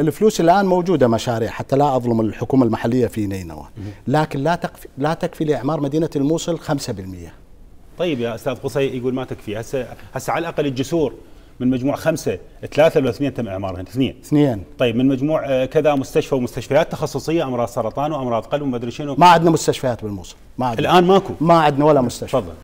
الفلوس الان موجوده مشاريع حتى لا اظلم الحكومه المحليه في نينوى لكن لا تكفي لا تكفي لاعمار مدينه الموصل 5% طيب يا استاذ قصي يقول ما تكفي هسه هسه على الاقل الجسور من مجموع خمسه ثلاثه ولا اثنين تم اعمارهم اثنين اثنين طيب من مجموع آه، كذا مستشفى ومستشفيات تخصصيه امراض سرطان وامراض قلب ومدري شنو ما عندنا مستشفيات بالموصل ما عندنا الان ماكو ما عندنا ولا مستشفى تفضل